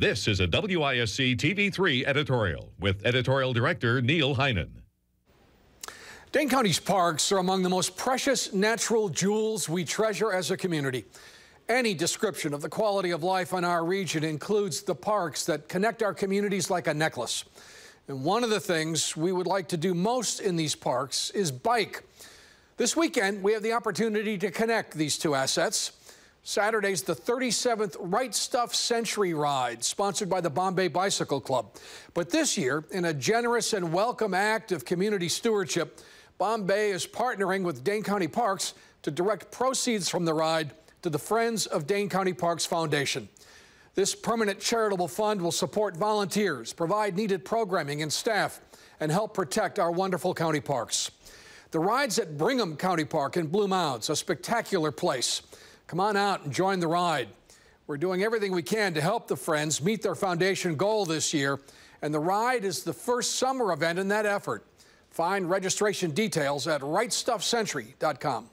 This is a WISC TV3 editorial with editorial director Neil Heinen. Dane County's parks are among the most precious natural jewels we treasure as a community. Any description of the quality of life in our region includes the parks that connect our communities like a necklace. And one of the things we would like to do most in these parks is bike. This weekend, we have the opportunity to connect these two assets. Saturday's the 37th Right Stuff Century Ride, sponsored by the Bombay Bicycle Club. But this year, in a generous and welcome act of community stewardship, Bombay is partnering with Dane County Parks to direct proceeds from the ride to the Friends of Dane County Parks Foundation. This permanent charitable fund will support volunteers, provide needed programming and staff, and help protect our wonderful county parks. The ride's at Brigham County Park in Blue Mounds, a spectacular place. Come on out and join the ride. We're doing everything we can to help the Friends meet their foundation goal this year, and the ride is the first summer event in that effort. Find registration details at rightstuffcentury.com.